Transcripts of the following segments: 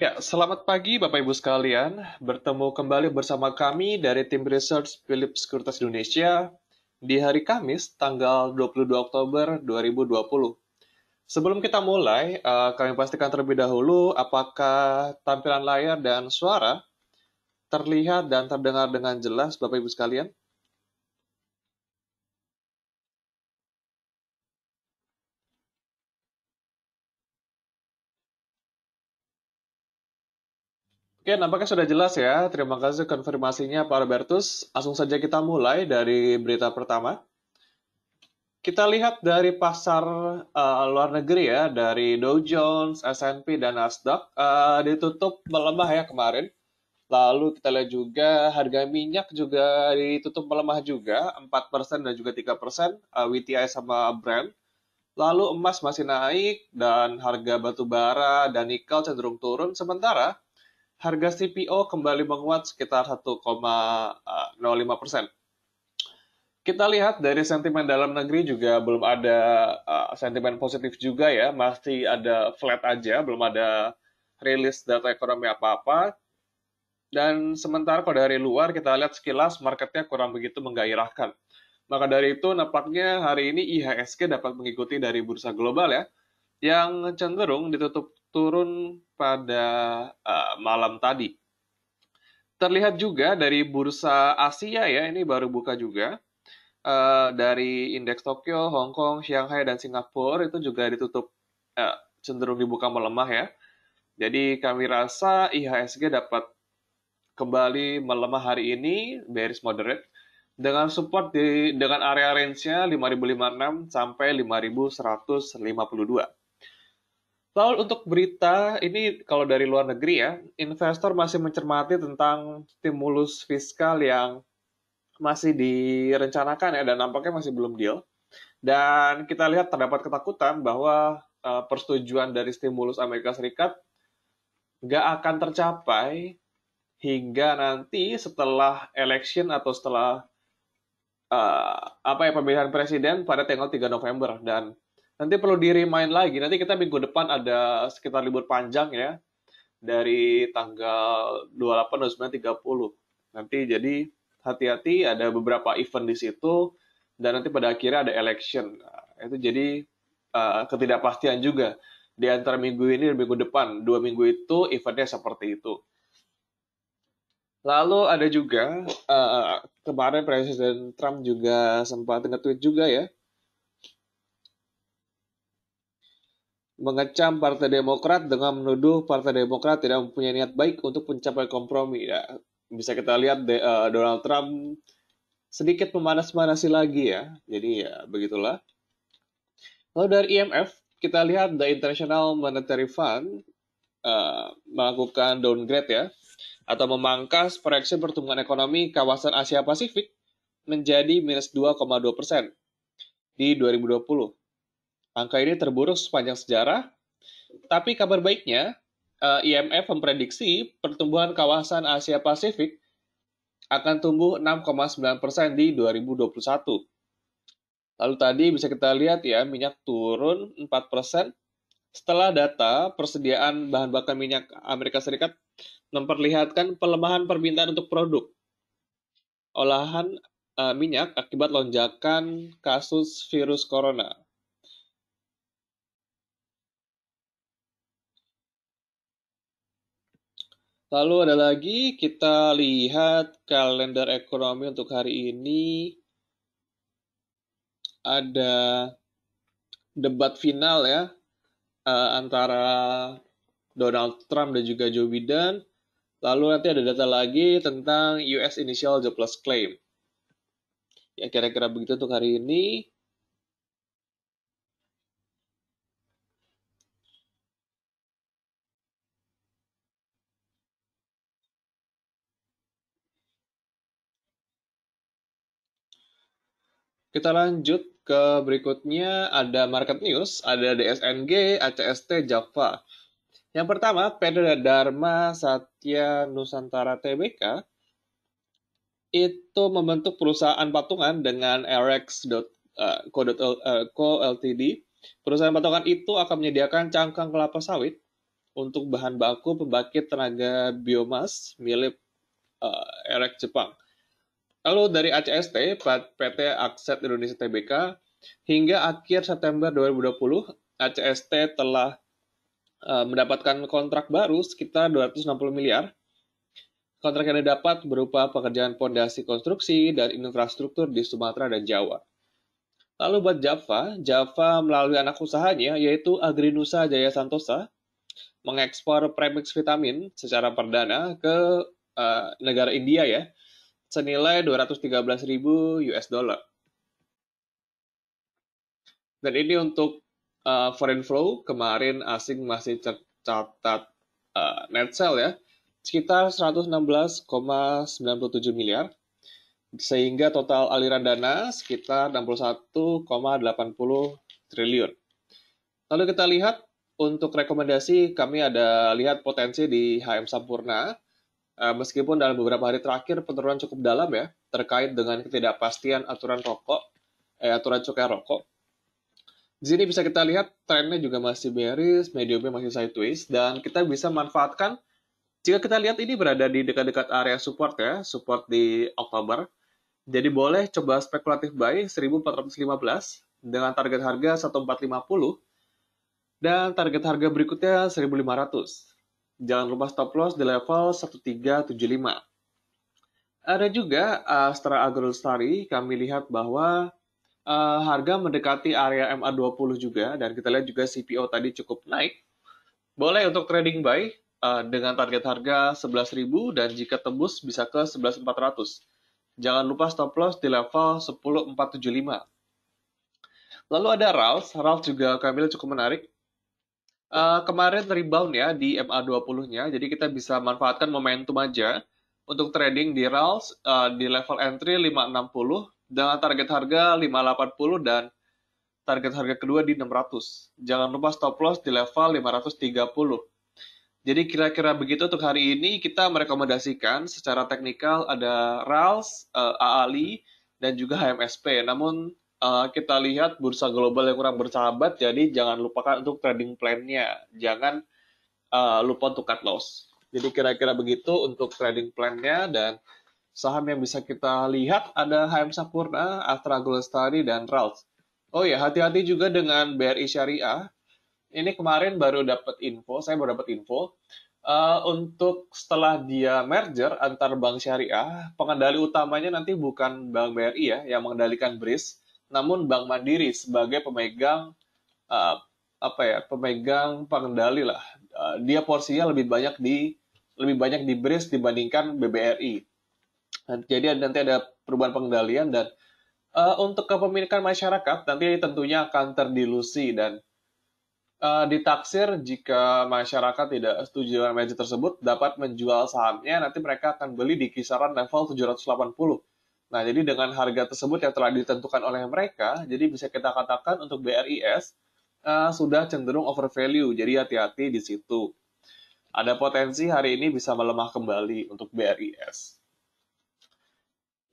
Ya, selamat pagi Bapak Ibu sekalian. Bertemu kembali bersama kami dari tim research Philips Sekuritas Indonesia di hari Kamis tanggal 22 Oktober 2020. Sebelum kita mulai, eh, kami pastikan terlebih dahulu apakah tampilan layar dan suara terlihat dan terdengar dengan jelas Bapak Ibu sekalian. Oke, nampaknya sudah jelas ya. Terima kasih konfirmasinya Pak Robertus. Langsung saja kita mulai dari berita pertama. Kita lihat dari pasar uh, luar negeri ya, dari Dow Jones, S&P, dan Nasdaq uh, ditutup melemah ya kemarin. Lalu kita lihat juga harga minyak juga ditutup melemah juga, 4% dan juga 3%, uh, WTI sama Brent. Lalu emas masih naik dan harga batu bara dan nikel cenderung turun. Sementara harga CPO kembali menguat sekitar 1,05 eh, persen. Kita lihat dari sentimen dalam negeri juga belum ada eh, sentimen positif juga ya, masih ada flat aja, belum ada rilis data ekonomi apa-apa. Dan sementara kalau dari luar kita lihat sekilas marketnya kurang begitu menggairahkan. Maka dari itu nampaknya hari ini IHSG dapat mengikuti dari bursa global ya, yang cenderung ditutup turun pada uh, malam tadi. Terlihat juga dari bursa Asia ya, ini baru buka juga. Uh, dari indeks Tokyo, Hong Kong, Shanghai, dan Singapura itu juga ditutup uh, cenderung dibuka melemah ya. Jadi kami rasa IHSG dapat kembali melemah hari ini bearish moderate dengan support di dengan area range-nya 5056 sampai 5152. Lalu untuk berita, ini kalau dari luar negeri ya, investor masih mencermati tentang stimulus fiskal yang masih direncanakan ya, dan nampaknya masih belum deal. Dan kita lihat terdapat ketakutan bahwa eh, persetujuan dari stimulus Amerika Serikat nggak akan tercapai hingga nanti setelah election atau setelah uh, apa ya pemilihan presiden pada tanggal 3 November dan Nanti perlu di remind lagi. Nanti kita minggu depan ada sekitar libur panjang ya dari tanggal 28 dan 30. Nanti jadi hati-hati ada beberapa event di situ dan nanti pada akhirnya ada election. Nah, itu jadi uh, ketidakpastian juga di antara minggu ini dan minggu depan. Dua minggu itu eventnya seperti itu. Lalu ada juga uh, kemarin Presiden Trump juga sempat nge-tweet juga ya mengecam Partai Demokrat dengan menuduh Partai Demokrat tidak mempunyai niat baik untuk mencapai kompromi. Ya, bisa kita lihat de, uh, Donald Trump sedikit memanas-manasi lagi ya. Jadi ya begitulah. Lalu dari IMF kita lihat The International Monetary Fund uh, melakukan downgrade ya atau memangkas proyeksi pertumbuhan ekonomi kawasan Asia Pasifik menjadi minus 2,2 persen di 2020 Angka ini terburuk sepanjang sejarah, tapi kabar baiknya, eh, IMF memprediksi pertumbuhan kawasan Asia Pasifik akan tumbuh 6,9 persen di 2021. Lalu tadi bisa kita lihat ya, minyak turun 4 persen setelah data persediaan bahan bakar minyak Amerika Serikat memperlihatkan pelemahan permintaan untuk produk olahan eh, minyak akibat lonjakan kasus virus corona. Lalu ada lagi kita lihat kalender ekonomi untuk hari ini. Ada debat final ya eh, antara Donald Trump dan juga Joe Biden. Lalu nanti ada data lagi tentang US Initial Jobless Claim. Ya kira-kira begitu untuk hari ini. Kita lanjut ke berikutnya ada market news, ada DSNG, ACST, Java. Yang pertama, Pedra Dharma Satya Nusantara Tbk itu membentuk perusahaan patungan dengan rx.co eh, eh, ltd. Perusahaan patungan itu akan menyediakan cangkang kelapa sawit untuk bahan baku pembangkit tenaga biomas milik uh, eh, RX Jepang. Lalu dari ACST, PT Akset Indonesia Tbk, hingga akhir September 2020, ACST telah eh, mendapatkan kontrak baru sekitar 260 miliar. Kontrak yang didapat berupa pekerjaan pondasi konstruksi dan infrastruktur di Sumatera dan Jawa. Lalu buat Java, Java melalui anak usahanya yaitu Agrinusa Jaya Santosa mengekspor premix vitamin secara perdana ke uh, negara India ya senilai 213.000 US dollar. Dan ini untuk uh, foreign flow kemarin asing masih tercatat uh, net sell ya sekitar 116,97 miliar sehingga total aliran dana sekitar 61,80 triliun. Lalu kita lihat untuk rekomendasi kami ada lihat potensi di HM Sampurna Eh, meskipun dalam beberapa hari terakhir penurunan cukup dalam ya terkait dengan ketidakpastian aturan rokok, eh, aturan cukai rokok. Di sini bisa kita lihat trennya juga masih bearish, mediumnya masih sideways, dan kita bisa manfaatkan jika kita lihat ini berada di dekat-dekat area support ya, support di Oktober. Jadi boleh coba spekulatif buy 1415 dengan target harga 1450 dan target harga berikutnya 1500 jangan lupa stop loss di level 1375. Ada juga uh, eh, setelah Lestari, kami lihat bahwa uh, harga mendekati area MA20 juga dan kita lihat juga CPO tadi cukup naik. Boleh untuk trading buy uh, dengan target harga 11.000 dan jika tembus bisa ke 11.400. Jangan lupa stop loss di level 10.475. Lalu ada RALS, RALS juga kami lihat cukup menarik. Eh, kemarin rebound ya di MA20-nya, jadi kita bisa manfaatkan momentum aja untuk trading di RALS uh, eh, di level entry 560 dengan target harga 580 dan target harga kedua di 600. Jangan lupa stop loss di level 530. Jadi kira-kira begitu untuk hari ini kita merekomendasikan secara teknikal ada RALS, uh, eh, AALI, dan juga HMSP. Namun uh, kita lihat bursa global yang kurang bersahabat, jadi jangan lupakan untuk trading plan-nya. Jangan uh, lupa untuk cut loss. Jadi kira-kira begitu untuk trading plan-nya dan saham yang bisa kita lihat ada HM Sapurna, Astra Gulestari, dan rals Oh ya, hati-hati juga dengan BRI Syariah. Ini kemarin baru dapat info, saya baru dapat info. Uh, untuk setelah dia merger antar bank syariah, pengendali utamanya nanti bukan bank BRI ya, yang mengendalikan BRIS, namun Bank Mandiri sebagai pemegang uh, apa ya pemegang pengendali lah uh, dia porsinya lebih banyak di lebih banyak di BRIS dibandingkan BBRI jadi nanti ada perubahan pengendalian dan uh, untuk kepemilikan masyarakat nanti tentunya akan terdilusi dan uh, ditaksir jika masyarakat tidak setuju dengan meja tersebut dapat menjual sahamnya nanti mereka akan beli di kisaran level 780 Nah, jadi dengan harga tersebut yang telah ditentukan oleh mereka, jadi bisa kita katakan untuk BRIS uh, eh, sudah cenderung overvalue, jadi hati-hati di situ. Ada potensi hari ini bisa melemah kembali untuk BRIS.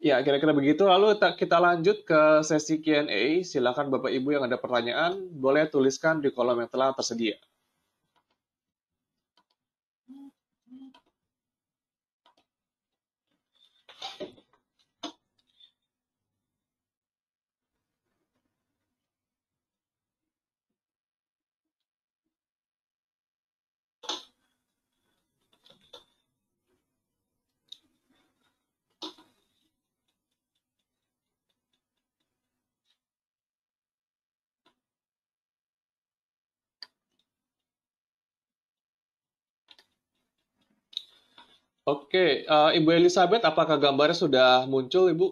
Ya, kira-kira begitu. Lalu kita lanjut ke sesi Q&A. Silakan Bapak Ibu yang ada pertanyaan, boleh tuliskan di kolom yang telah tersedia. Oke, uh, Ibu Elizabeth, apakah gambarnya sudah muncul, Ibu?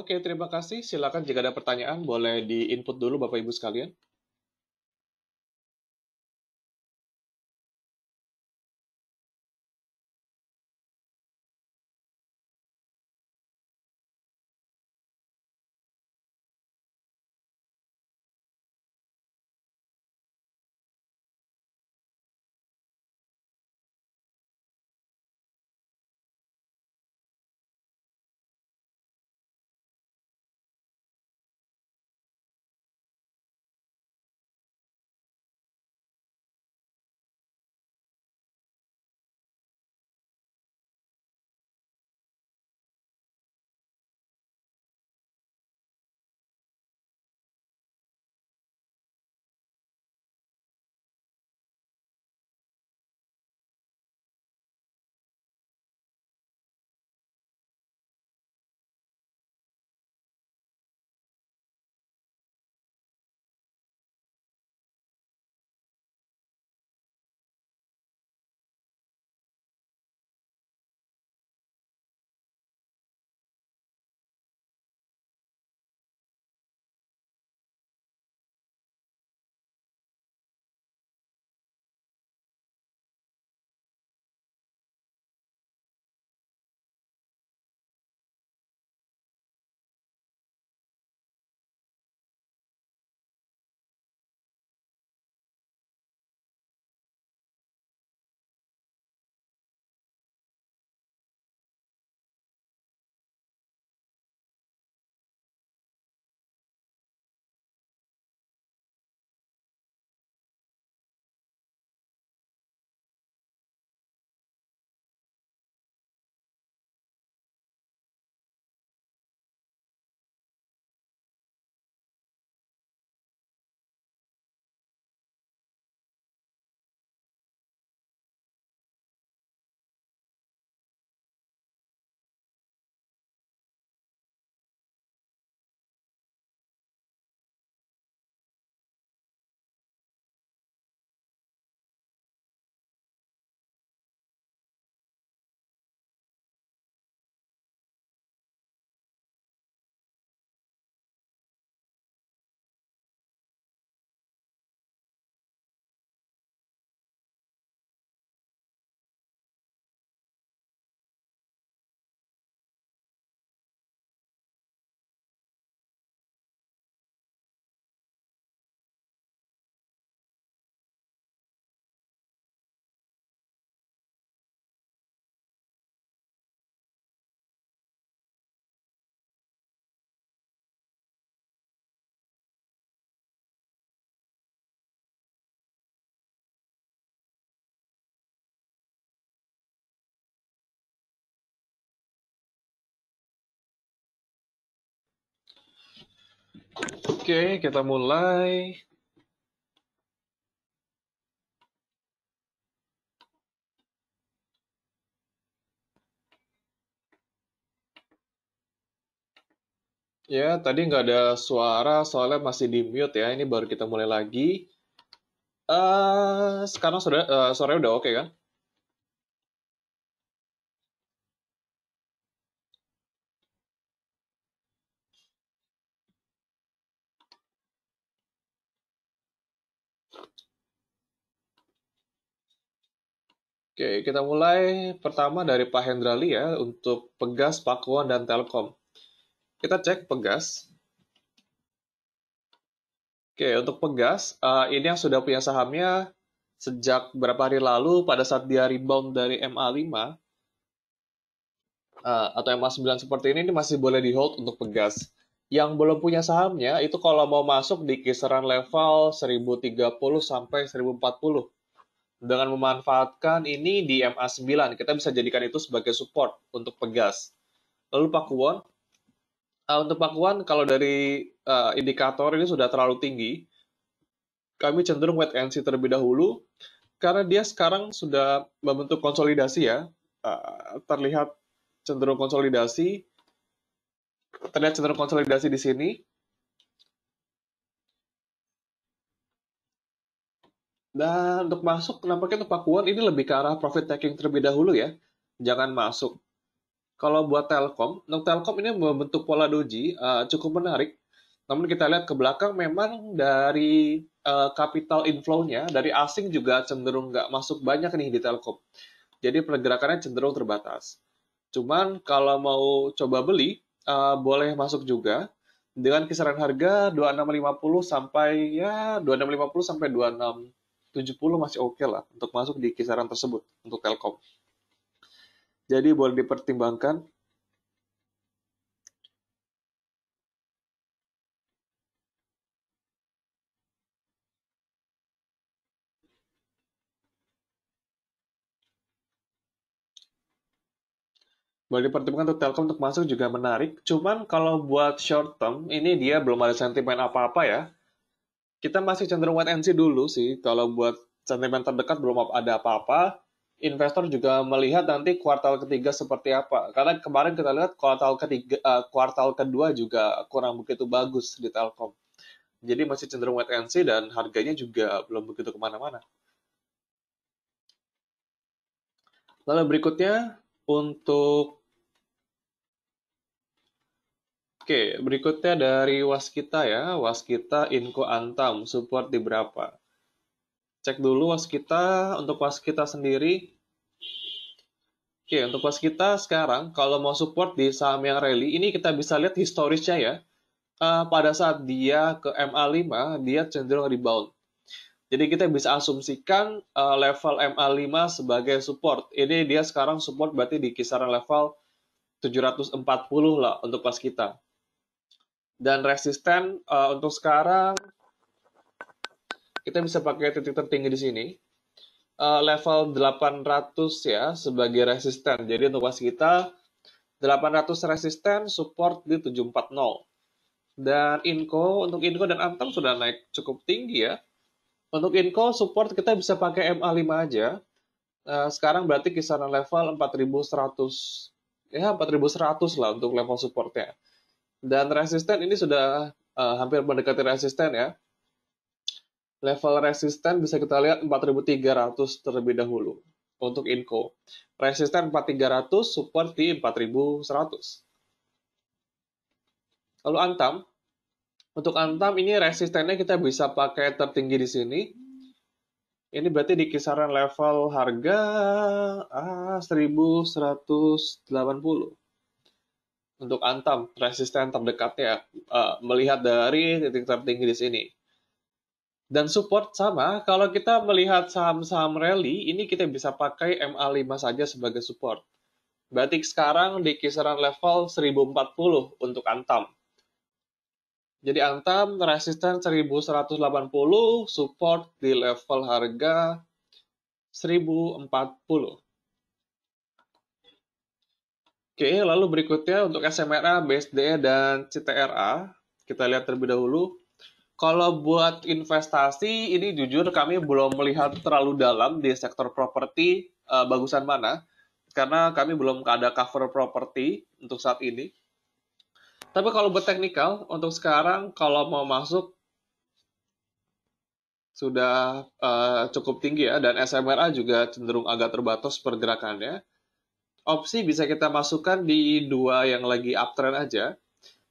Oke, terima kasih. Silakan jika ada pertanyaan, boleh di-input dulu Bapak-Ibu sekalian. Oke, kita mulai. Ya, tadi nggak ada suara soalnya masih di mute ya. Ini baru kita mulai lagi. Uh, sekarang sore, uh, udah oke okay, kan? Oke, kita mulai pertama dari Pak Hendrali ya untuk Pegas, Pakuan, dan Telkom. Kita cek Pegas. Oke, untuk Pegas, eh, ini yang sudah punya sahamnya sejak berapa hari lalu pada saat dia rebound dari MA5 uh, eh, atau MA9 seperti ini, ini masih boleh di hold untuk Pegas. Yang belum punya sahamnya itu kalau mau masuk di kisaran level 1030 sampai 1040 dengan memanfaatkan ini di MA9 kita bisa jadikan itu sebagai support untuk pegas. Lalu Pakuan uh, eh, untuk Pak Pakuan kalau dari uh, indikator ini sudah terlalu tinggi kami cenderung wait and see terlebih dahulu karena dia sekarang sudah membentuk konsolidasi ya. Uh, terlihat cenderung konsolidasi terlihat cenderung konsolidasi di sini Dan untuk masuk, nampaknya untuk Pakuan ini lebih ke arah profit taking terlebih dahulu ya. Jangan masuk. Kalau buat Telkom, untuk Telkom ini membentuk pola doji uh, cukup menarik. Namun kita lihat ke belakang memang dari uh, capital inflow-nya, dari asing juga cenderung nggak masuk banyak nih di Telkom. Jadi pergerakannya cenderung terbatas. Cuman kalau mau coba beli, uh, boleh masuk juga dengan kisaran harga 2650 sampai ya 2650 sampai 26 70 masih oke okay lah untuk masuk di kisaran tersebut untuk Telkom. Jadi boleh dipertimbangkan boleh dipertimbangkan untuk Telkom untuk masuk juga menarik. Cuman kalau buat short term, ini dia belum ada sentimen apa-apa ya kita masih cenderung wait and see dulu sih kalau buat sentimen terdekat belum ada apa-apa investor juga melihat nanti kuartal ketiga seperti apa karena kemarin kita lihat kuartal ketiga uh, kuartal kedua juga kurang begitu bagus di Telkom jadi masih cenderung wait and see dan harganya juga belum begitu kemana-mana lalu berikutnya untuk Oke, berikutnya dari Waskita ya. Waskita Inko Antam, support di berapa? Cek dulu Waskita, untuk Waskita sendiri. Oke, untuk Waskita sekarang, kalau mau support di saham yang rally, ini kita bisa lihat historisnya ya. Uh, pada saat dia ke MA5, dia cenderung rebound. Jadi kita bisa asumsikan uh, level MA5 sebagai support. Ini dia sekarang support berarti di kisaran level 740 lah untuk pas kita dan resisten uh, untuk sekarang kita bisa pakai titik tertinggi di sini uh, level 800 ya sebagai resisten jadi untuk was kita 800 resisten support di 740 dan inko untuk inko dan Antam sudah naik cukup tinggi ya untuk inko support kita bisa pakai MA5 aja uh, sekarang berarti kisaran level 4100 ya 4100 lah untuk level supportnya dan resisten ini sudah uh, hampir mendekati resisten ya. Level resisten bisa kita lihat 4.300 terlebih dahulu untuk Inco. Resisten 4.300, support di 4.100. Lalu Antam. Untuk Antam ini resistennya kita bisa pakai tertinggi di sini. Ini berarti di kisaran level harga ah, 1180 untuk Antam, resisten terdekatnya uh, melihat dari titik tertinggi di sini. Dan support sama, kalau kita melihat saham-saham rally, ini kita bisa pakai MA5 saja sebagai support. Berarti sekarang di kisaran level 1040 untuk Antam. Jadi Antam resisten 1180, support di level harga 1040. Oke, lalu berikutnya untuk SMRA, BSD, dan CTRA. Kita lihat terlebih dahulu. Kalau buat investasi, ini jujur kami belum melihat terlalu dalam di sektor properti uh, bagusan mana. Karena kami belum ada cover properti untuk saat ini. Tapi kalau buat teknikal, untuk sekarang kalau mau masuk sudah uh, cukup tinggi ya. Dan SMRA juga cenderung agak terbatas pergerakannya opsi bisa kita masukkan di dua yang lagi uptrend aja,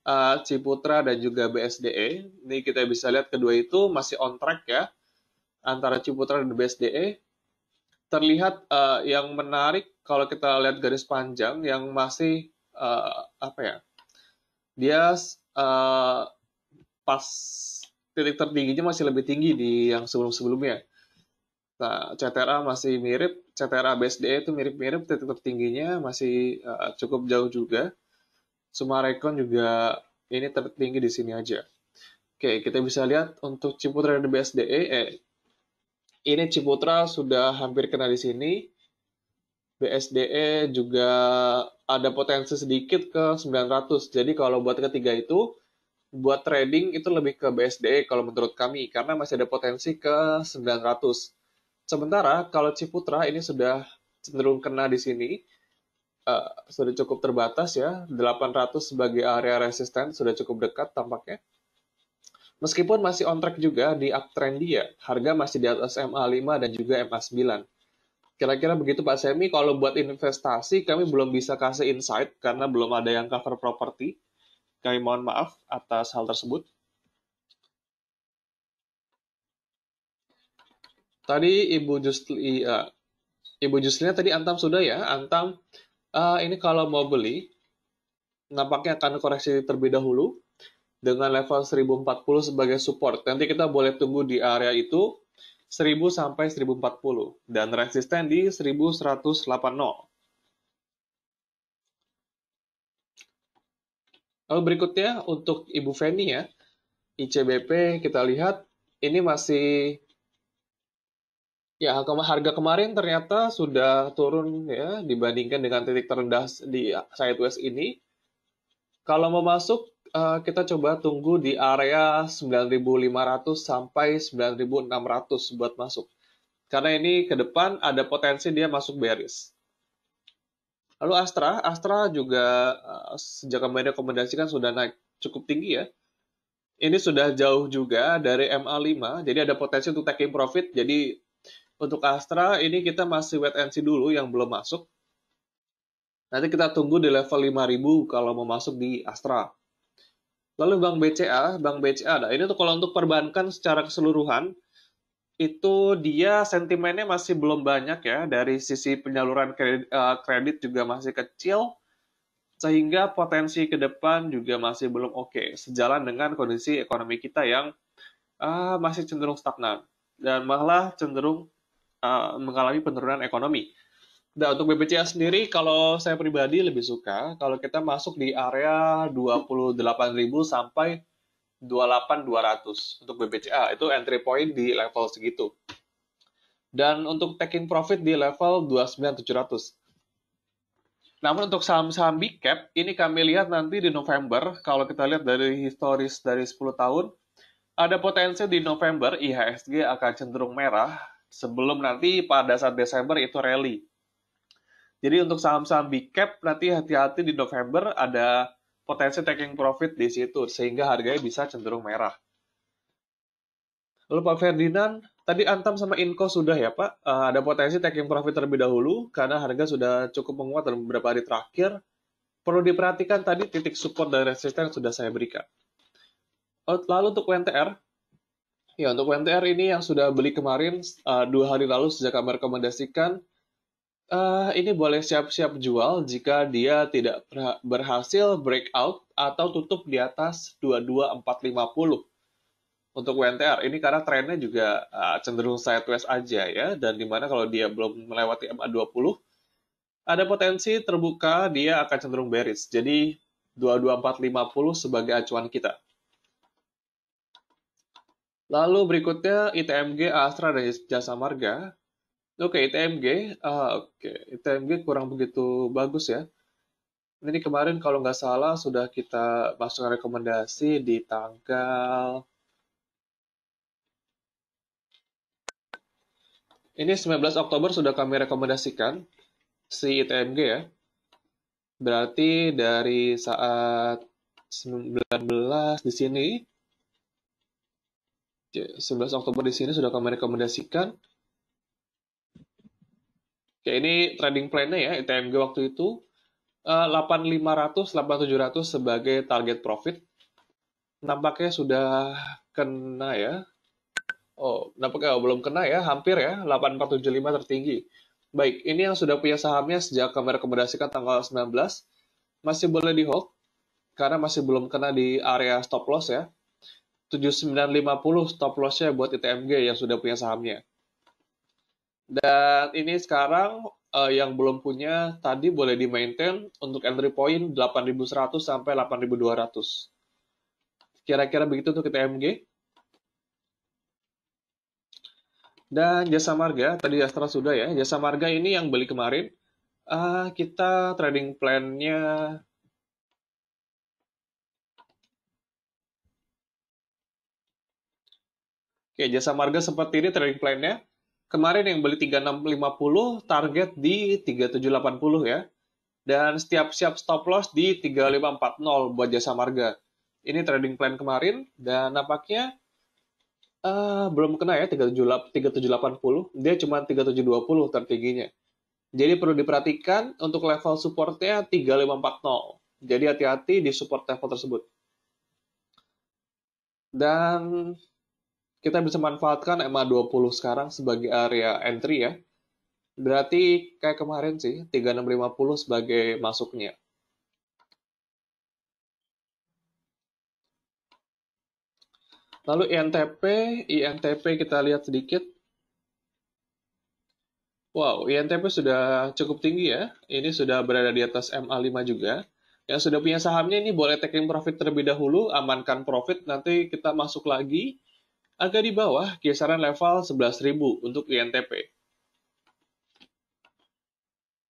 eh, Ciputra dan juga BSDE. Ini kita bisa lihat kedua itu masih on track ya, antara Ciputra dan BSDE. Terlihat eh, yang menarik kalau kita lihat garis panjang yang masih eh, apa ya, dia pas titik tertingginya masih lebih tinggi di yang sebelum-sebelumnya. Nah, CTRA masih mirip, CTRA BSD itu mirip-mirip, tetap tingginya masih uh, cukup jauh juga. Sumarekon juga ini tertinggi di sini aja. Oke, kita bisa lihat untuk Ciputra dan BSD, e, eh, ini Ciputra sudah hampir kena di sini. BSDE juga ada potensi sedikit ke 900. Jadi kalau buat ketiga itu, buat trading itu lebih ke BSDE kalau menurut kami, karena masih ada potensi ke 900 Sementara kalau Ciputra ini sudah cenderung kena di sini, uh, sudah cukup terbatas ya, 800 sebagai area resisten sudah cukup dekat tampaknya. Meskipun masih on track juga di uptrend dia, harga masih di atas MA5 dan juga MA9. Kira-kira begitu Pak Semi, kalau buat investasi kami belum bisa kasih insight karena belum ada yang cover properti. Kami mohon maaf atas hal tersebut. Tadi Ibu Justli, uh, eh, Ibu Juslina tadi Antam sudah ya, Antam uh, ini kalau mau beli nampaknya akan koreksi terlebih dahulu dengan level 1040 sebagai support. Nanti kita boleh tunggu di area itu 1000 sampai 1040 dan resisten di 1180. Lalu berikutnya untuk Ibu Feni ya, ICBP kita lihat ini masih Ya, harga kemarin ternyata sudah turun ya dibandingkan dengan titik terendah di sideways ini. Kalau mau masuk, eh, kita coba tunggu di area 9.500 sampai 9.600 buat masuk. Karena ini ke depan ada potensi dia masuk beris. Lalu Astra, Astra juga eh, sejak kemarin rekomendasikan sudah naik cukup tinggi ya ini sudah jauh juga dari MA5, jadi ada potensi untuk taking profit, jadi untuk Astra ini kita masih wait and see dulu yang belum masuk. Nanti kita tunggu di level 5000 kalau mau masuk di Astra. Lalu Bank BCA, Bank BCA, nah ini tuh kalau untuk perbankan secara keseluruhan, itu dia sentimennya masih belum banyak ya, dari sisi penyaluran kredit, eh, kredit juga masih kecil, sehingga potensi ke depan juga masih belum oke, okay, sejalan dengan kondisi ekonomi kita yang uh, masih cenderung stagnan, dan malah cenderung Eh, mengalami penurunan ekonomi. Nah, untuk BPJS sendiri, kalau saya pribadi lebih suka kalau kita masuk di area 28.000 sampai 28.200 untuk BBCA. Itu entry point di level segitu. Dan untuk taking profit di level 29.700. Namun untuk saham-saham big cap, ini kami lihat nanti di November, kalau kita lihat dari historis dari 10 tahun, ada potensi di November IHSG akan cenderung merah, sebelum nanti pada saat Desember itu rally. Jadi untuk saham-saham big cap nanti hati-hati di November ada potensi taking profit di situ sehingga harganya bisa cenderung merah. Lalu Pak Ferdinand, tadi Antam sama Inko sudah ya Pak, uh, ada potensi taking profit terlebih dahulu karena harga sudah cukup menguat dalam beberapa hari terakhir. Perlu diperhatikan tadi titik support dan resisten sudah saya berikan. Eh, lalu untuk UNTR, Ya, untuk UMTR ini yang sudah beli kemarin uh, dua hari lalu sejak kami rekomendasikan, uh, ini boleh siap-siap jual jika dia tidak berhasil breakout atau tutup di atas 22450 untuk WNTR. Ini karena trennya juga uh, cenderung sideways aja ya, dan dimana kalau dia belum melewati MA20, ada potensi terbuka dia akan cenderung bearish. Jadi 22450 sebagai acuan kita. Lalu berikutnya ITMG, Astra, dari Jasa Marga. Oke, okay, ITMG. Ah, oke. Okay. ITMG kurang begitu bagus ya. Ini kemarin kalau nggak salah sudah kita masukkan rekomendasi di tanggal... Ini 19 Oktober sudah kami rekomendasikan si ITMG ya. Berarti dari saat 19 di sini 11 Oktober di sini sudah kami rekomendasikan. Oke, ini trading plan-nya ya, ITMG waktu itu. 8500, eh, 8700 sebagai target profit. Nampaknya sudah kena ya. Oh, nampaknya oh, belum kena ya, hampir ya, 8475 tertinggi. Baik, ini yang sudah punya sahamnya sejak kami rekomendasikan tanggal 19. Masih boleh di hold, karena masih belum kena di area stop loss ya 7950 stop loss-nya buat ITMG yang sudah punya sahamnya. Dan ini sekarang uh, yang belum punya tadi boleh di maintain untuk entry point 8100 sampai 8200. Kira-kira begitu untuk ITMG. Dan jasa marga, tadi Astra sudah ya, jasa marga ini yang beli kemarin. Uh, kita trading plan-nya Oke, jasa marga seperti ini trading plan-nya. Kemarin yang beli 3650, target di 3780 ya. Dan setiap siap stop loss di 3540 buat jasa marga. Ini trading plan kemarin, dan nampaknya uh, belum kena ya 3780. Dia cuma 3720 tertingginya. Jadi perlu diperhatikan untuk level supportnya 3540. Jadi hati-hati di support level tersebut. Dan kita bisa manfaatkan MA 20 sekarang sebagai area entry ya. Berarti kayak kemarin sih, 3650 sebagai masuknya. Lalu INTP, INTP kita lihat sedikit. Wow, INTP sudah cukup tinggi ya. Ini sudah berada di atas MA5 juga. Yang sudah punya sahamnya ini boleh taking profit terlebih dahulu, amankan profit, nanti kita masuk lagi Agak di bawah kisaran level 11.000 untuk INTP.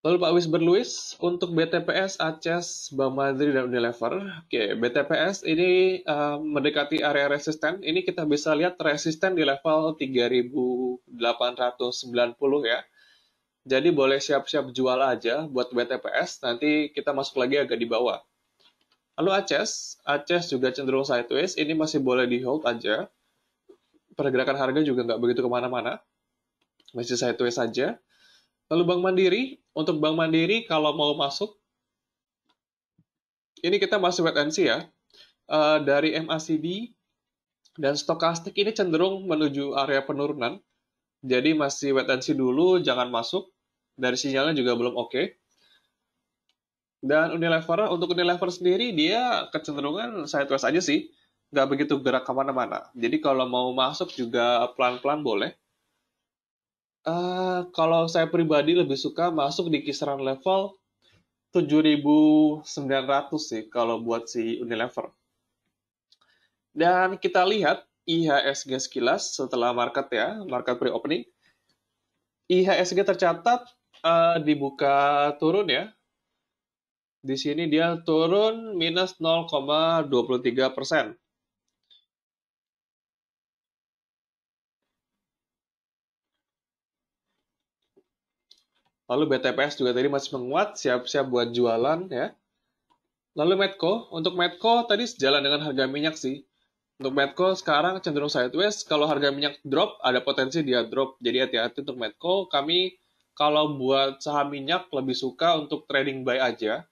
Lalu Pak Wis berluis untuk BTPS, Aces, Bank Mandiri, dan Unilever. Oke, BTPS ini uh, mendekati area resisten. Ini kita bisa lihat resisten di level 3890 ya. Jadi boleh siap-siap jual aja buat BTPS, nanti kita masuk lagi agak di bawah. Lalu Aces, Aces juga cenderung sideways, ini masih boleh di hold aja pergerakan harga juga nggak begitu kemana-mana, masih saya sideways saja. Lalu Bank Mandiri, untuk Bank Mandiri kalau mau masuk, ini kita masih wait and see ya. Eh, dari MACD dan stokastik ini cenderung menuju area penurunan, jadi masih wait and see dulu, jangan masuk. Dari sinyalnya juga belum oke. Okay. Dan Unilever, untuk Unilever sendiri, dia kecenderungan saya sideways aja sih nggak begitu gerak kemana-mana. Jadi kalau mau masuk juga pelan-pelan boleh. Uh, kalau saya pribadi lebih suka masuk di kisaran level 7.900 sih kalau buat si Unilever. Dan kita lihat IHSG sekilas setelah market ya, market pre-opening. IHSG tercatat uh, dibuka turun ya. Di sini dia turun minus 0,23 persen Lalu BTPS juga tadi masih menguat, siap-siap buat jualan ya. Lalu Medco, untuk Medco tadi sejalan dengan harga minyak sih. Untuk Medco sekarang cenderung sideways, kalau harga minyak drop ada potensi dia drop. Jadi hati-hati untuk Medco, kami kalau buat saham minyak lebih suka untuk trading buy aja.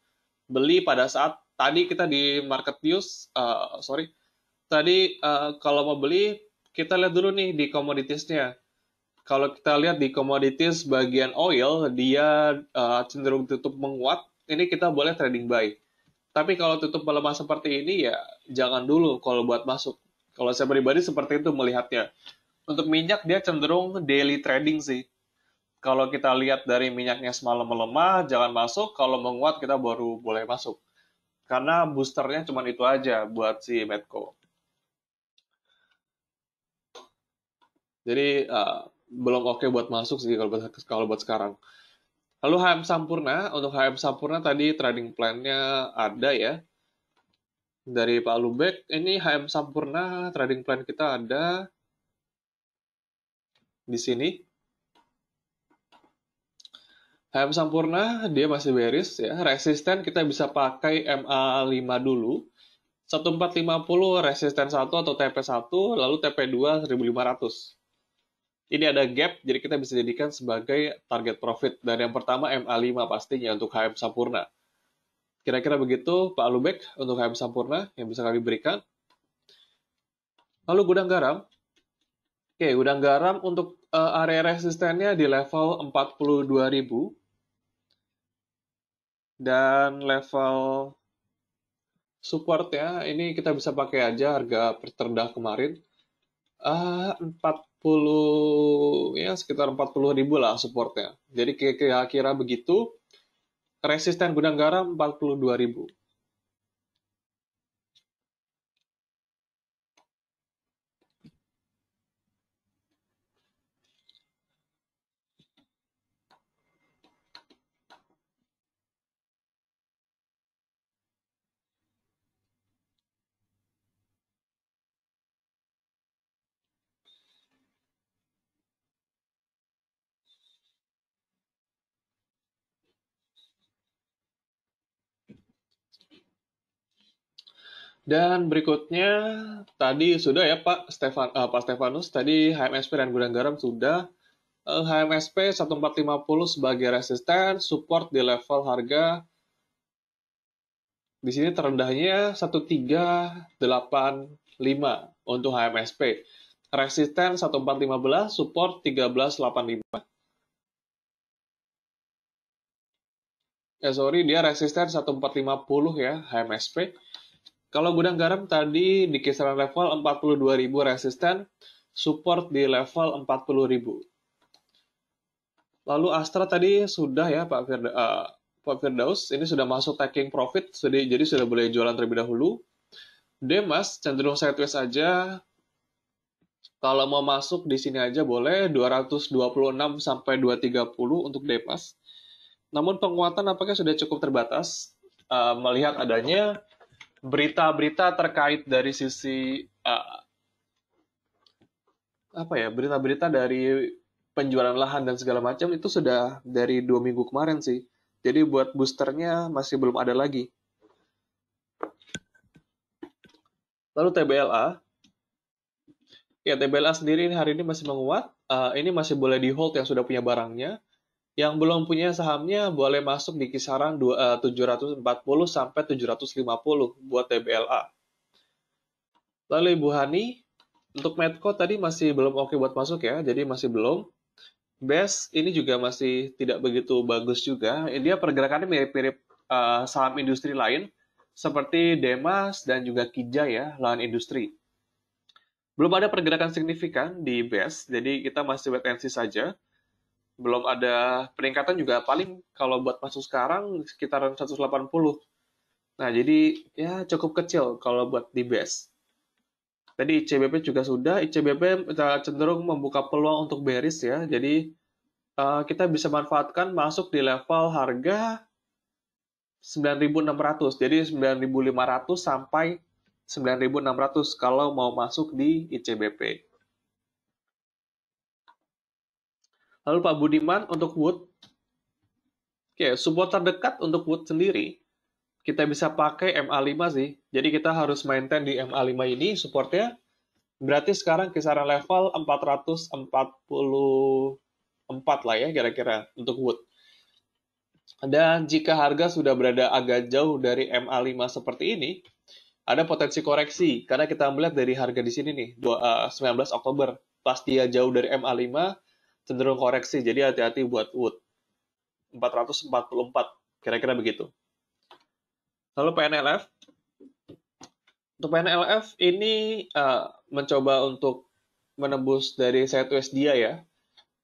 Beli pada saat tadi kita di market news, uh, sorry, tadi uh, kalau mau beli kita lihat dulu nih di komoditasnya kalau kita lihat di commodities bagian oil, dia uh, cenderung tutup menguat. Ini kita boleh trading buy. Tapi kalau tutup melemah seperti ini ya jangan dulu kalau buat masuk. Kalau saya pribadi seperti itu melihatnya. Untuk minyak dia cenderung daily trading sih. Kalau kita lihat dari minyaknya semalam melemah, jangan masuk. Kalau menguat kita baru boleh masuk. Karena boosternya cuma itu aja buat si Medco. Jadi uh, belum oke okay buat masuk sih kalau buat kalau buat sekarang. Lalu HM Sampurna, untuk HM Sampurna tadi trading plan-nya ada ya. Dari Pak Lubek, ini HM Sampurna trading plan kita ada di sini. HM Sampurna, dia masih beris ya. Resisten kita bisa pakai MA5 dulu. 1450 resisten 1 atau TP1, lalu TP2 1500 ini ada gap, jadi kita bisa jadikan sebagai target profit. Dan yang pertama MA5 pastinya untuk HM Sampurna. Kira-kira begitu Pak Lubek untuk HM Sampurna yang bisa kami berikan. Lalu gudang garam. Oke, gudang garam untuk eh, area resistennya di level 42.000 dan level supportnya ini kita bisa pakai aja harga terendah kemarin uh, eh, 4 ya sekitar 40 ribu lah supportnya. Jadi kira-kira begitu. Resisten gudang garam 42 ribu. Dan berikutnya tadi sudah ya Pak Stefan uh, Pak Stefanus tadi HMSP dan gudang garam sudah uh, HMSP 1450 sebagai resisten support di level harga di sini terendahnya 1385 untuk HMSP. Resisten 1415, support 1385. Ya eh, sorry, dia resisten 1450 ya HMSP kalau gudang garam tadi di kisaran level 42.000 resisten, support di level 40.000. Lalu Astra tadi sudah ya Pak, Firda, uh, Pak Firdaus, ini sudah masuk taking profit, jadi sudah boleh jualan terlebih dahulu. Demas cenderung sideways aja. Kalau mau masuk di sini aja boleh 226 sampai 230 untuk Demas. Namun penguatan apakah sudah cukup terbatas uh, melihat adanya berita-berita terkait dari sisi uh, apa ya berita-berita dari penjualan lahan dan segala macam itu sudah dari dua minggu kemarin sih. Jadi buat boosternya masih belum ada lagi. Lalu TBLA, ya TBLA sendiri hari ini masih menguat. Uh, ini masih boleh di hold yang sudah punya barangnya. Yang belum punya sahamnya boleh masuk di kisaran 740 eh, sampai 750 buat TBLA. Lalu Ibu Hani, untuk Medco tadi masih belum oke okay buat masuk ya, jadi masih belum. Best ini juga masih tidak begitu bagus juga. Dia pergerakannya mirip-mirip uh, saham industri lain, seperti Demas dan juga Kija ya, lahan industri. Belum ada pergerakan signifikan di Best, jadi kita masih wait and see saja belum ada peningkatan juga paling kalau buat masuk sekarang sekitaran 180. Nah, jadi ya cukup kecil kalau buat di base. Tadi ICBP juga sudah, ICBP eh, cenderung membuka peluang untuk bearish ya. Jadi eh, kita bisa manfaatkan masuk di level harga 9.600. Jadi 9.500 sampai 9.600 kalau mau masuk di ICBP. Lalu Pak Budiman untuk Wood. Oke, support terdekat untuk Wood sendiri, kita bisa pakai MA5 sih. Jadi kita harus maintain di MA5 ini supportnya. Berarti sekarang kisaran level 444 lah ya kira-kira untuk Wood. Dan jika harga sudah berada agak jauh dari MA5 seperti ini, ada potensi koreksi karena kita melihat dari harga di sini nih 19 eh, Oktober pas dia jauh dari MA5 cenderung koreksi, jadi hati-hati buat Wood. 444, kira-kira begitu. Lalu PNLF. Untuk PNLF ini uh, mencoba untuk menembus dari set dia ya.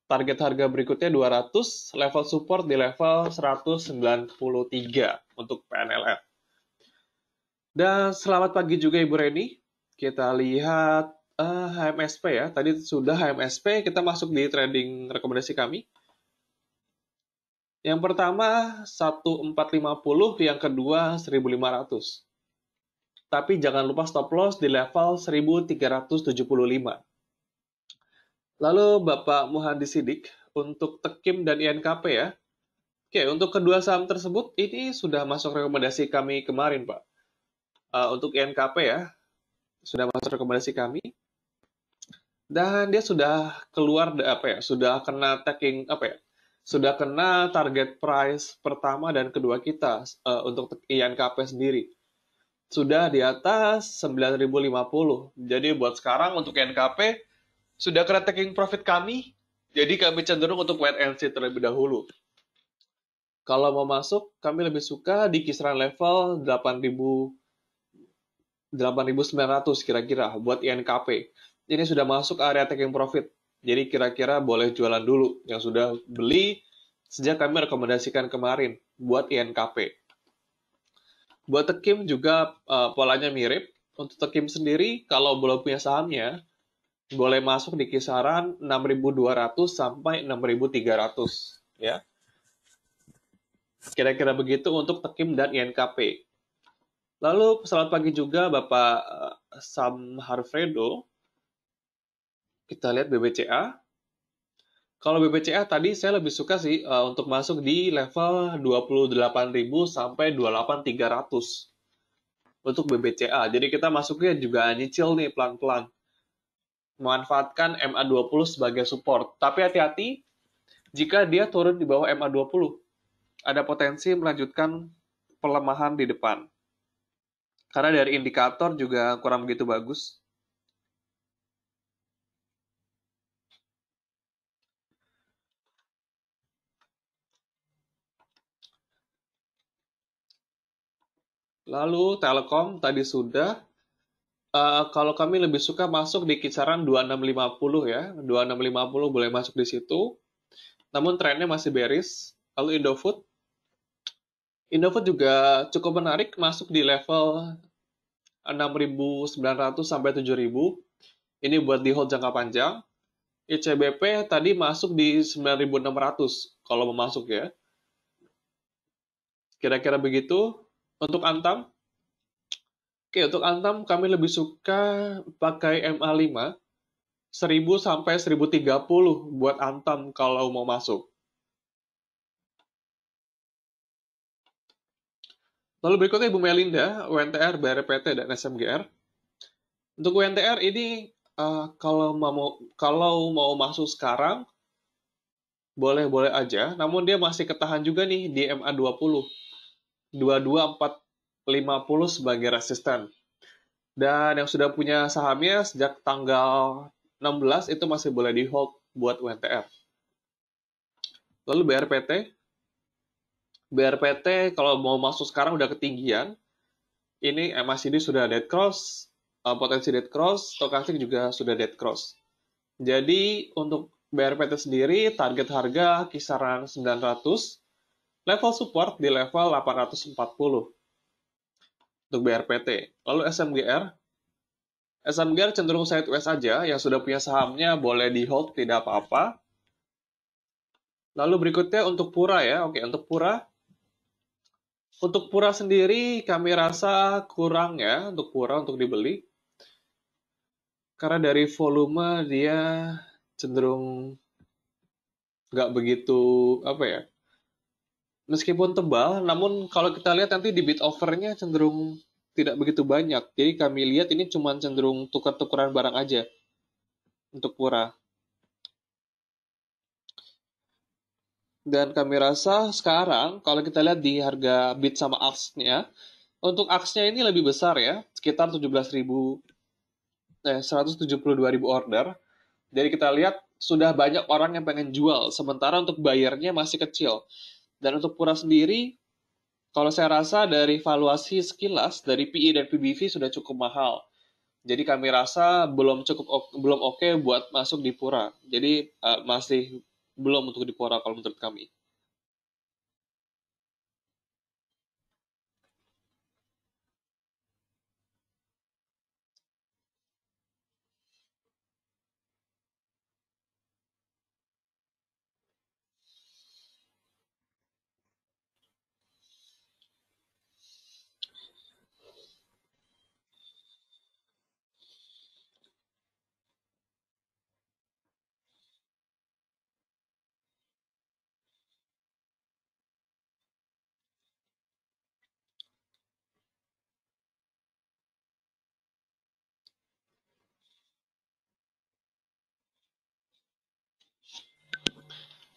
Target harga berikutnya 200, level support di level 193 untuk PNLF. Dan selamat pagi juga Ibu Reni. Kita lihat uh, eh, HMSP ya. Tadi sudah HMSP, kita masuk di trading rekomendasi kami. Yang pertama 1450, yang kedua 1500. Tapi jangan lupa stop loss di level 1375. Lalu Bapak Muhadi Sidik untuk Tekim dan INKP ya. Oke, untuk kedua saham tersebut ini sudah masuk rekomendasi kami kemarin, Pak. Uh, untuk INKP ya, sudah masuk rekomendasi kami dan dia sudah keluar apa ya sudah kena taking apa ya sudah kena target price pertama dan kedua kita uh, untuk INKP sendiri sudah di atas 9050 jadi buat sekarang untuk INKP sudah kena taking profit kami jadi kami cenderung untuk wait and see terlebih dahulu kalau mau masuk kami lebih suka di kisaran level 8000 8900 kira-kira buat INKP ini sudah masuk area taking profit. Jadi kira-kira boleh jualan dulu yang sudah beli sejak kami rekomendasikan kemarin buat INKP. Buat Tekim juga uh, polanya mirip. Untuk Tekim sendiri, kalau belum punya sahamnya, boleh masuk di kisaran 6.200 sampai 6.300 ya. Kira-kira begitu untuk Tekim dan INKP. Lalu selamat pagi juga Bapak eh, Sam Harfredo kita lihat BBCA. Kalau BBCA tadi saya lebih suka sih uh, untuk masuk di level 28.000 sampai 28.300 untuk BBCA. Jadi kita masuknya juga nyicil nih pelan-pelan. Memanfaatkan MA20 sebagai support. Tapi hati-hati jika dia turun di bawah MA20. Ada potensi melanjutkan pelemahan di depan. Karena dari indikator juga kurang begitu bagus Lalu Telkom tadi sudah. Uh, kalau kami lebih suka masuk di kisaran 2650 ya, 2650 boleh masuk di situ. Namun trennya masih beris. Lalu Indofood, Indofood juga cukup menarik masuk di level 6.900 sampai 7.000. Ini buat di hold jangka panjang. ICBP tadi masuk di 9.600 kalau mau masuk ya. Kira-kira begitu. Untuk Antam, oke untuk Antam kami lebih suka pakai MA5 1000 sampai 1030 buat Antam kalau mau masuk. Lalu berikutnya Ibu Melinda, UNTR, BRPT, dan SMGR. Untuk UNTR ini uh, kalau mau kalau mau masuk sekarang boleh-boleh aja, namun dia masih ketahan juga nih di MA20. 22450 sebagai resisten. Dan yang sudah punya sahamnya sejak tanggal 16 itu masih boleh di hold buat UNTR. Lalu BRPT. BRPT kalau mau masuk sekarang udah ketinggian. Ini MACD sudah dead cross, eh, potensi dead cross, stokastik juga sudah dead cross. Jadi untuk BRPT sendiri target harga kisaran 900 Level support di level 840 untuk BRPT. Lalu SMGR, SMGR cenderung sideways aja, yang sudah punya sahamnya boleh di hold, tidak apa-apa. Lalu berikutnya untuk Pura ya, oke untuk Pura. Untuk Pura sendiri kami rasa kurang ya untuk Pura untuk dibeli. Karena dari volume dia cenderung nggak begitu apa ya meskipun tebal, namun kalau kita lihat nanti di bid overnya cenderung tidak begitu banyak. Jadi kami lihat ini cuma cenderung tukar-tukaran barang aja untuk pura. Dan kami rasa sekarang kalau kita lihat di harga bid sama aksnya, untuk aksnya ini lebih besar ya, sekitar 17.000 eh 172.000 order. Jadi kita lihat sudah banyak orang yang pengen jual, sementara untuk bayarnya masih kecil. Dan untuk Pura sendiri, kalau saya rasa dari valuasi sekilas dari PE dan PBV sudah cukup mahal. Jadi kami rasa belum cukup belum oke okay buat masuk di Pura. Jadi uh, masih belum untuk di Pura kalau menurut kami.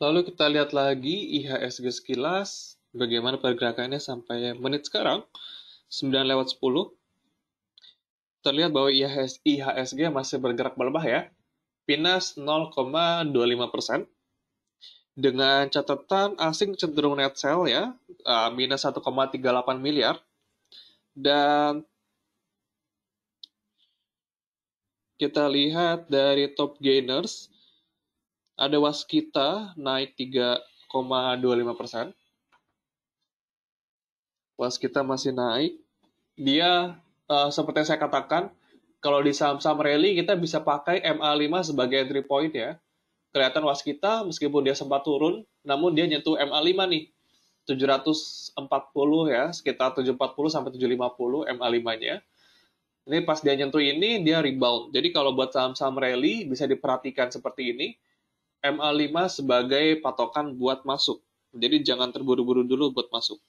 Lalu kita lihat lagi IHSG sekilas, bagaimana pergerakannya sampai menit sekarang, 9 lewat 10. Terlihat bahwa IHSG masih bergerak melemah ya, minus 0,25 Dengan catatan asing cenderung net sell ya, ah, minus 1,38 miliar. Dan kita lihat dari top gainers, ada Waskita naik 3,25 persen. Waskita masih naik. Dia uh, seperti yang saya katakan, kalau di saham-saham rally kita bisa pakai MA5 sebagai entry point ya. Kelihatan Waskita meskipun dia sempat turun, namun dia nyentuh MA5 nih. 740 ya, sekitar 740 sampai 750 MA5-nya. Ini pas dia nyentuh ini, dia rebound. Jadi kalau buat saham-saham rally bisa diperhatikan seperti ini. MA5 sebagai patokan buat masuk. Jadi jangan terburu-buru dulu buat masuk.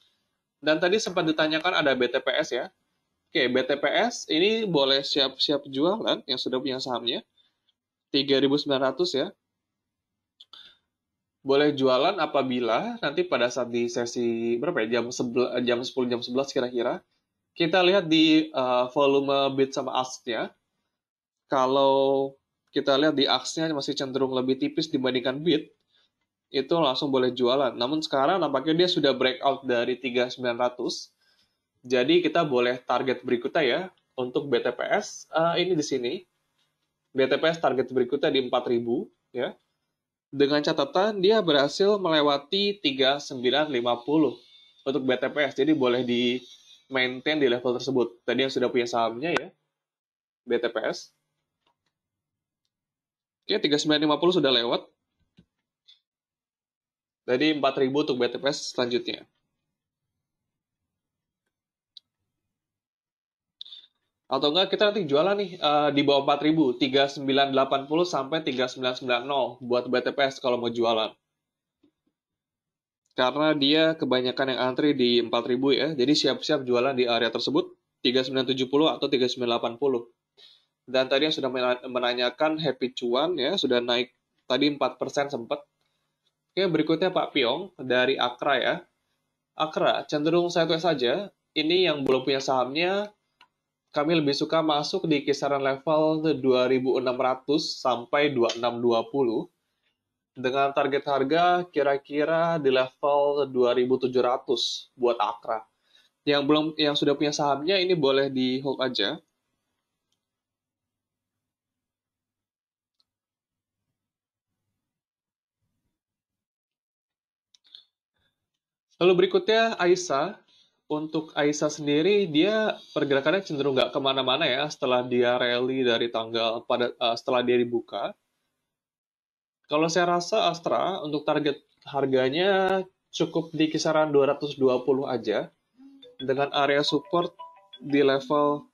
Dan tadi sempat ditanyakan ada BTPS ya. Oke, BTPS ini boleh siap-siap jualan kan, yang sudah punya sahamnya. 3.900 ya. Boleh jualan apabila nanti pada saat di sesi berapa ya? Jam, jam 10, jam 11 kira-kira. Kita lihat di uh, volume bid sama ask-nya. Kalau kita lihat di aksnya masih cenderung lebih tipis dibandingkan bid, itu langsung boleh jualan. Namun sekarang nampaknya dia sudah breakout dari 3900. Jadi kita boleh target berikutnya ya untuk BTPS uh, eh, ini di sini. BTPS target berikutnya di 4000 ya. Dengan catatan dia berhasil melewati 3950 untuk BTPS. Jadi boleh di maintain di level tersebut. Tadi yang sudah punya sahamnya ya BTPS Oke, 3950 sudah lewat. Jadi 4000 untuk BTPS selanjutnya. Atau enggak kita nanti jualan nih uh, di bawah 4000, 3980 sampai 3990 buat BTPS kalau mau jualan. Karena dia kebanyakan yang antri di 4000 ya, jadi siap-siap jualan di area tersebut 3970 atau 3980. Dan tadi yang sudah menanyakan Happy Cuan ya, sudah naik tadi 4% sempat. Oke, berikutnya Pak Piong dari Akra ya. Akra cenderung saya sideways saja. Ini yang belum punya sahamnya kami lebih suka masuk di kisaran level 2600 sampai 2620 dengan target harga kira-kira di level 2700 buat Akra. Yang belum yang sudah punya sahamnya ini boleh di hold aja Lalu berikutnya Aisyah. Untuk Aisyah sendiri, dia pergerakannya cenderung nggak kemana-mana ya setelah dia rally dari tanggal pada uh, setelah dia dibuka. Kalau saya rasa Astra untuk target harganya cukup di kisaran 220 aja dengan area support di level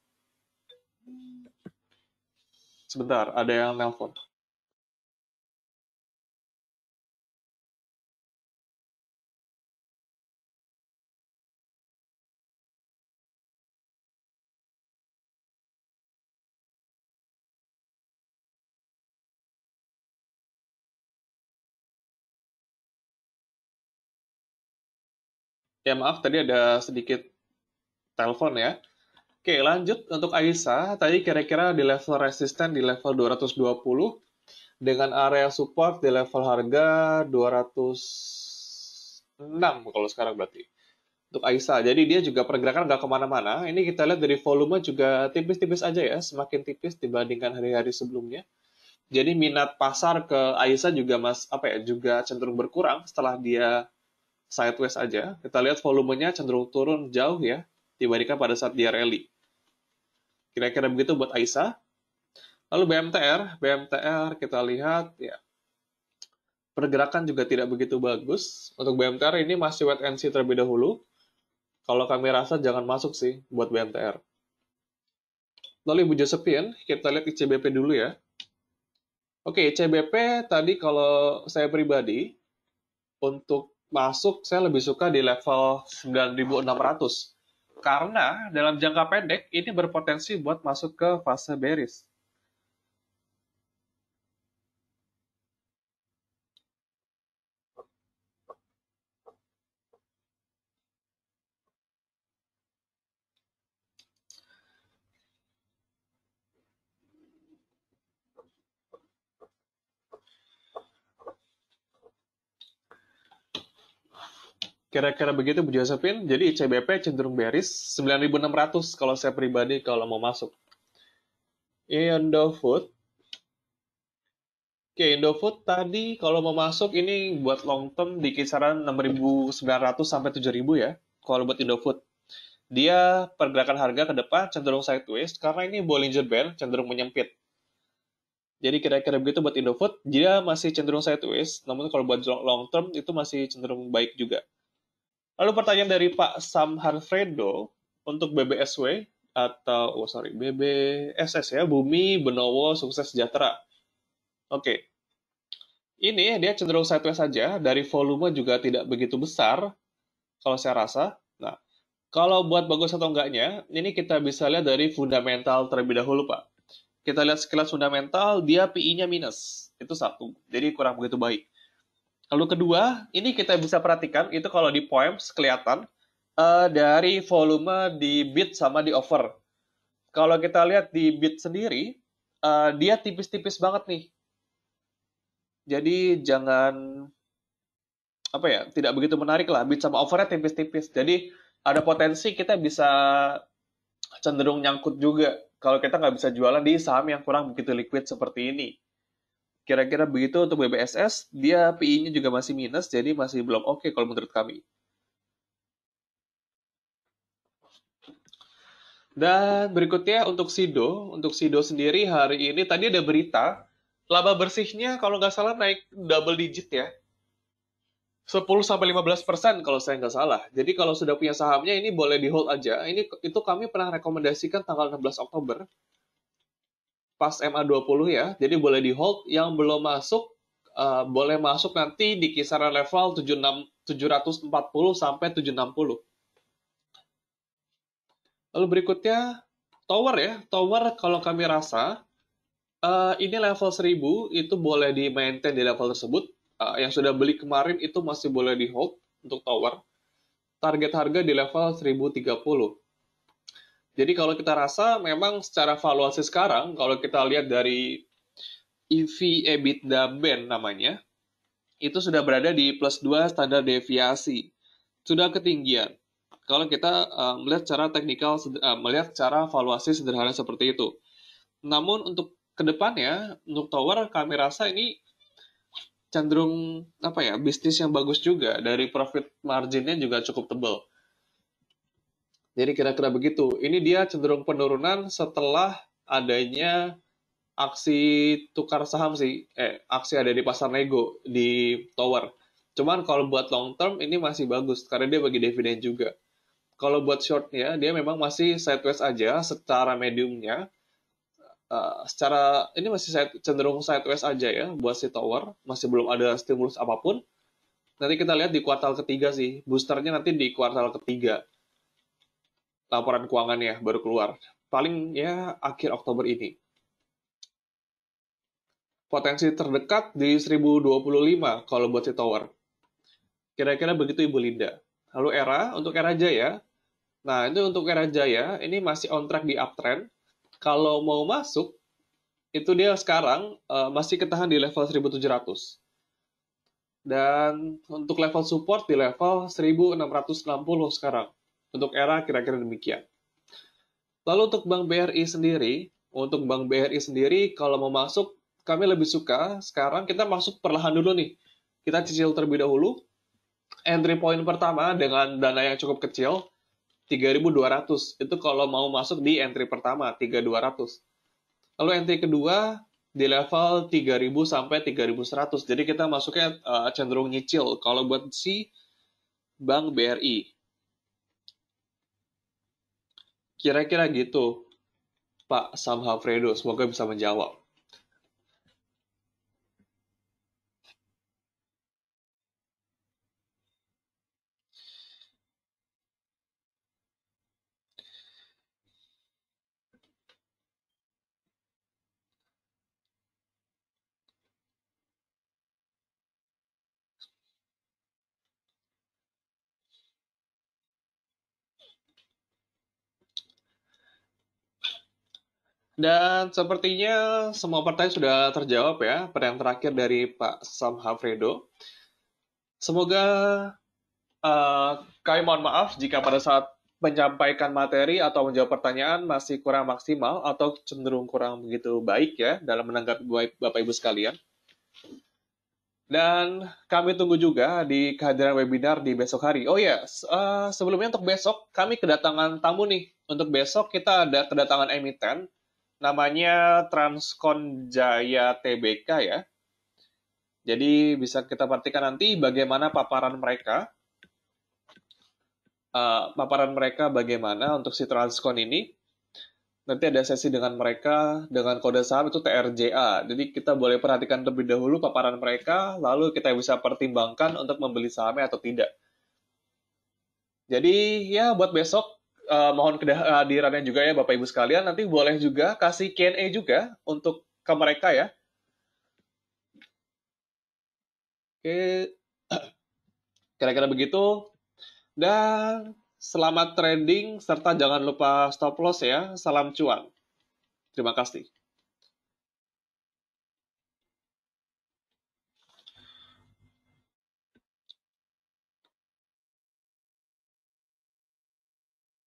sebentar ada yang nelpon. Ya maaf, tadi ada sedikit telepon ya. Oke, lanjut untuk Aisyah. Tadi kira-kira di level resisten di level 220 dengan area support di level harga 206 kalau sekarang berarti. Untuk Aisyah, jadi dia juga pergerakan nggak kemana-mana. Ini kita lihat dari volume juga tipis-tipis aja ya, semakin tipis dibandingkan hari-hari sebelumnya. Jadi minat pasar ke Aisyah juga mas apa ya juga cenderung berkurang setelah dia sideways aja, kita lihat volumenya cenderung turun jauh ya, dibandingkan pada saat dia rally. Kira-kira begitu buat AISA. Lalu BMTR, BMTR kita lihat ya pergerakan juga tidak begitu bagus. Untuk BMTR ini masih wait and see terlebih dahulu. Kalau kami rasa jangan masuk sih buat BMTR. Lalu Ibu Josephine, kita lihat ICBP dulu ya. Oke, ICBP tadi kalau saya pribadi, untuk masuk saya lebih suka di level 9600 karena dalam jangka pendek ini berpotensi buat masuk ke fase bearish Kira-kira begitu Bu Josephine. Jadi ICBP cenderung bearish 9.600 kalau saya pribadi kalau mau masuk. Indofood. Oke, Indofood tadi kalau mau masuk ini buat long term di kisaran 6.900 sampai 7.000 ya. Kalau buat Indofood. Dia pergerakan harga ke depan cenderung sideways karena ini Bollinger Band cenderung menyempit. Jadi kira-kira begitu buat Indofood, dia masih cenderung sideways, namun kalau buat long term itu masih cenderung baik juga. Lalu pertanyaan dari Pak Sam Harfredo untuk BBSW atau oh sorry BBSS ya Bumi Benowo Sukses Sejahtera. Oke, okay. ini dia cenderung sideways saja dari volume juga tidak begitu besar kalau saya rasa. Nah, kalau buat bagus atau enggaknya, ini kita bisa lihat dari fundamental terlebih dahulu Pak. Kita lihat sekilas fundamental, dia PI-nya minus, itu satu, jadi kurang begitu baik. Lalu kedua, ini kita bisa perhatikan itu kalau di poems kelihatan uh, dari volume di bid sama di over. Kalau kita lihat di bid sendiri, uh, dia tipis-tipis banget nih. Jadi jangan apa ya, tidak begitu menarik lah. Bid sama overnya tipis-tipis. Jadi ada potensi kita bisa cenderung nyangkut juga kalau kita nggak bisa jualan di saham yang kurang begitu liquid seperti ini. Kira-kira begitu untuk BBSS, dia PI-nya juga masih minus, jadi masih belum oke okay kalau menurut kami. Dan berikutnya untuk Sido, untuk Sido sendiri hari ini tadi ada berita, laba bersihnya kalau nggak salah naik double digit ya. 10-15 persen kalau saya nggak salah. Jadi kalau sudah punya sahamnya ini boleh di hold aja. Ini itu kami pernah rekomendasikan tanggal 16 Oktober pas MA20 ya. Jadi boleh di hold. Yang belum masuk uh, boleh masuk nanti di kisaran level 76 740 sampai 760. Lalu berikutnya tower ya. Tower kalau kami rasa uh, ini level 1000 itu boleh di maintain di level tersebut. Uh, yang sudah beli kemarin itu masih boleh di hold untuk tower. Target harga di level 1030. Jadi kalau kita rasa memang secara valuasi sekarang, kalau kita lihat dari EV EBITDA band namanya, itu sudah berada di plus 2 standar deviasi. Sudah ketinggian. Kalau kita eh, melihat cara teknikal, eh, melihat cara valuasi sederhana seperti itu. Namun untuk kedepannya, untuk tower kami rasa ini cenderung apa ya bisnis yang bagus juga dari profit marginnya juga cukup tebal jadi kira-kira begitu. Ini dia cenderung penurunan setelah adanya aksi tukar saham sih, eh aksi ada di pasar nego di tower. Cuman kalau buat long term ini masih bagus karena dia bagi dividen juga. Kalau buat short ya dia memang masih sideways aja secara mediumnya. Uh, secara ini masih side, cenderung sideways aja ya buat si tower, masih belum ada stimulus apapun. Nanti kita lihat di kuartal ketiga sih, boosternya nanti di kuartal ketiga laporan keuangannya baru keluar. Paling ya akhir Oktober ini. Potensi terdekat di 1025 kalau buat si tower. Kira-kira begitu Ibu Linda. Lalu era, untuk era jaya. Nah, itu untuk era jaya, ini masih on track di uptrend. Kalau mau masuk, itu dia sekarang uh, masih ketahan di level 1700. Dan untuk level support di level 1660 sekarang. Untuk era kira-kira demikian. Lalu untuk Bank BRI sendiri, untuk Bank BRI sendiri kalau mau masuk kami lebih suka sekarang kita masuk perlahan dulu nih. Kita cicil terlebih dahulu. Entry point pertama dengan dana yang cukup kecil 3.200. Itu kalau mau masuk di entry pertama 3.200. Lalu entry kedua di level 3000 sampai 3100. Jadi kita masuknya eh, cenderung nyicil kalau buat si Bank BRI. Kira-kira gitu, Pak Samhafredo. Semoga bisa menjawab. Dan sepertinya semua pertanyaan sudah terjawab ya. Pertanyaan terakhir dari Pak Sam Hafredo. Semoga uh, kami mohon maaf jika pada saat menyampaikan materi atau menjawab pertanyaan masih kurang maksimal atau cenderung kurang begitu baik ya dalam menanggapi Bapak Ibu sekalian. Dan kami tunggu juga di kehadiran webinar di besok hari. Oh ya, yes, uh, eh, sebelumnya untuk besok kami kedatangan tamu nih. Untuk besok kita ada kedatangan emiten namanya Transcon Jaya TBK ya. Jadi bisa kita perhatikan nanti bagaimana paparan mereka, uh, paparan mereka bagaimana untuk si Transcon ini. Nanti ada sesi dengan mereka dengan kode saham itu TRJA. Jadi kita boleh perhatikan terlebih dahulu paparan mereka, lalu kita bisa pertimbangkan untuk membeli sahamnya atau tidak. Jadi ya buat besok Eh, mohon kehadirannya eh, juga ya Bapak Ibu sekalian. Nanti boleh juga kasih Q&A juga untuk ke mereka ya. Oke, kira-kira begitu. Dan selamat trading serta jangan lupa stop loss ya. Salam cuan. Terima kasih.